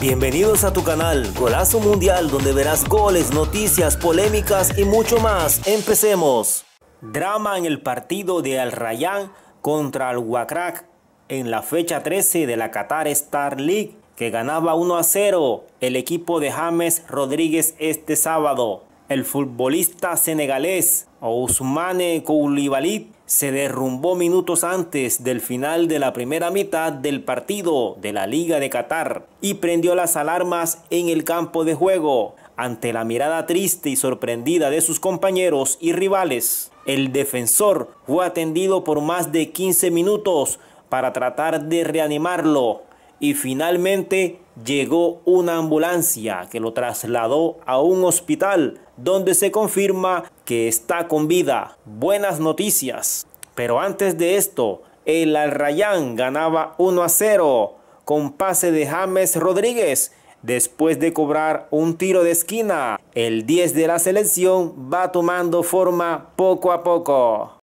Bienvenidos a tu canal Golazo Mundial donde verás goles, noticias, polémicas y mucho más. Empecemos. Drama en el partido de Al Rayyan contra Al Wakrak en la fecha 13 de la Qatar Star League que ganaba 1 a 0 el equipo de James Rodríguez este sábado el futbolista senegalés Ousmane Koulibaly se derrumbó minutos antes del final de la primera mitad del partido de la Liga de Qatar y prendió las alarmas en el campo de juego ante la mirada triste y sorprendida de sus compañeros y rivales. El defensor fue atendido por más de 15 minutos para tratar de reanimarlo, y finalmente llegó una ambulancia que lo trasladó a un hospital donde se confirma que está con vida. Buenas noticias. Pero antes de esto, el Alrayán ganaba 1 a 0 con pase de James Rodríguez después de cobrar un tiro de esquina. El 10 de la selección va tomando forma poco a poco.